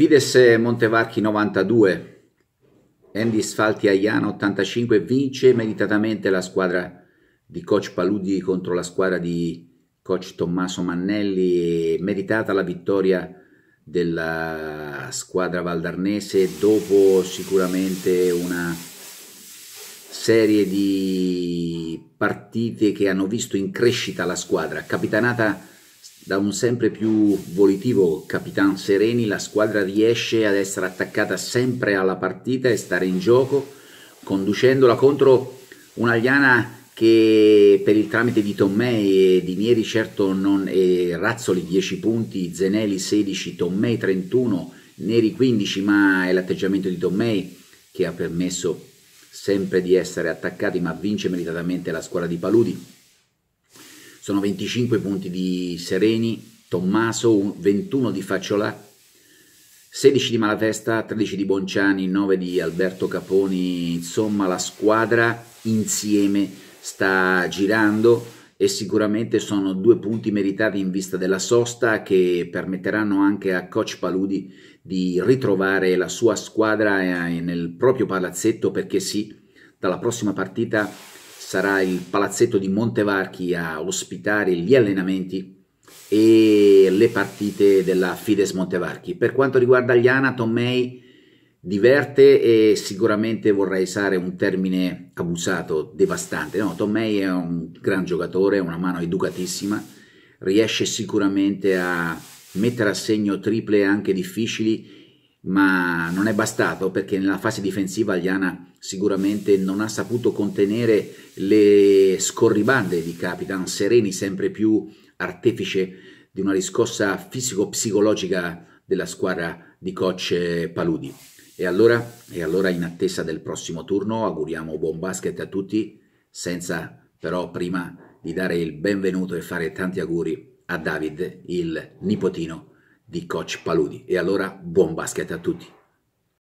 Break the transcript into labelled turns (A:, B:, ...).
A: Fides Montevarchi 92, Andy Sfalti Aiano 85 vince meritatamente la squadra di coach Paludi contro la squadra di coach Tommaso Mannelli, meritata la vittoria della squadra valdarnese dopo sicuramente una serie di partite che hanno visto in crescita la squadra, capitanata da un sempre più volitivo Capitan Sereni la squadra riesce ad essere attaccata sempre alla partita e stare in gioco, conducendola contro un'Aliana che per il tramite di Tommei e di Nieri certo non è Razzoli 10 punti, Zenelli 16, Tommei 31, Neri 15, ma è l'atteggiamento di Tommei che ha permesso sempre di essere attaccati, ma vince meritatamente la squadra di Paludi sono 25 punti di Sereni, Tommaso 21 di Facciola, 16 di Malatesta, 13 di Bonciani, 9 di Alberto Caponi, insomma la squadra insieme sta girando e sicuramente sono due punti meritati in vista della sosta che permetteranno anche a coach Paludi di ritrovare la sua squadra eh, nel proprio palazzetto perché sì, dalla prossima partita sarà il palazzetto di Montevarchi a ospitare gli allenamenti e le partite della Fides Montevarchi. Per quanto riguarda gli Ana, Tommei diverte e sicuramente vorrei usare un termine abusato, devastante. No, Tommei è un gran giocatore, una mano educatissima, riesce sicuramente a mettere a segno triple anche difficili, ma non è bastato perché nella fase difensiva Aliana sicuramente non ha saputo contenere le scorribande di Capitan, sereni sempre più artefice di una riscossa fisico-psicologica della squadra di coach Paludi. E allora, e allora in attesa del prossimo turno auguriamo buon basket a tutti, senza però prima di dare il benvenuto e fare tanti auguri a David, il nipotino di coach Paludi. E allora buon basket a tutti.